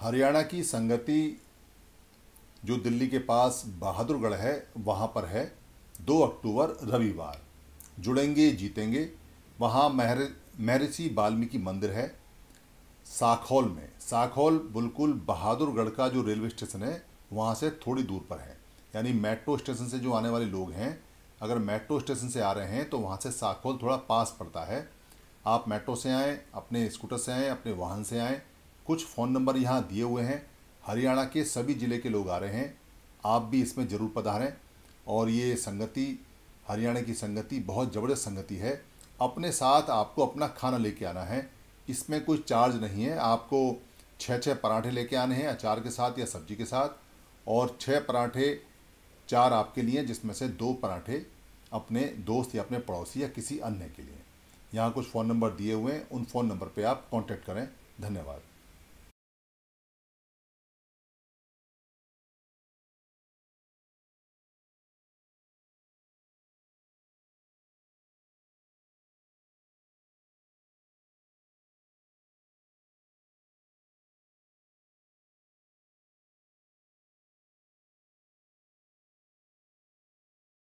हरियाणा की संगति जो दिल्ली के पास बहादुरगढ़ है वहाँ पर है दो अक्टूबर रविवार जुड़ेंगे जीतेंगे वहाँ महर महर्षि वाल्मीकि मंदिर है साखौल में साखौल बिल्कुल बहादुरगढ़ का जो रेलवे स्टेशन है वहाँ से थोड़ी दूर पर है यानी मेट्रो स्टेशन से जो आने वाले लोग हैं अगर मेट्रो स्टेशन से आ रहे हैं तो वहाँ से साखौल थोड़ा पास पड़ता है आप मेट्रो से आएँ अपने स्कूटर से आएँ अपने वाहन से आएँ कुछ फ़ोन नंबर यहाँ दिए हुए हैं हरियाणा के सभी ज़िले के लोग आ रहे हैं आप भी इसमें ज़रूर पधारें और ये संगति हरियाणा की संगति बहुत ज़बरदस्त संगति है अपने साथ आपको अपना खाना लेके आना है इसमें कोई चार्ज नहीं है आपको छः छः पराठे लेके आने हैं अचार के साथ या सब्जी के साथ और छः पराठे चार आपके लिए जिसमें से दो पराठे अपने दोस्त या अपने पड़ोसी या किसी अन्य के लिए यहाँ कुछ फ़ोन नंबर दिए हुए हैं उन फ़ोन नंबर पर आप कॉन्टेक्ट करें धन्यवाद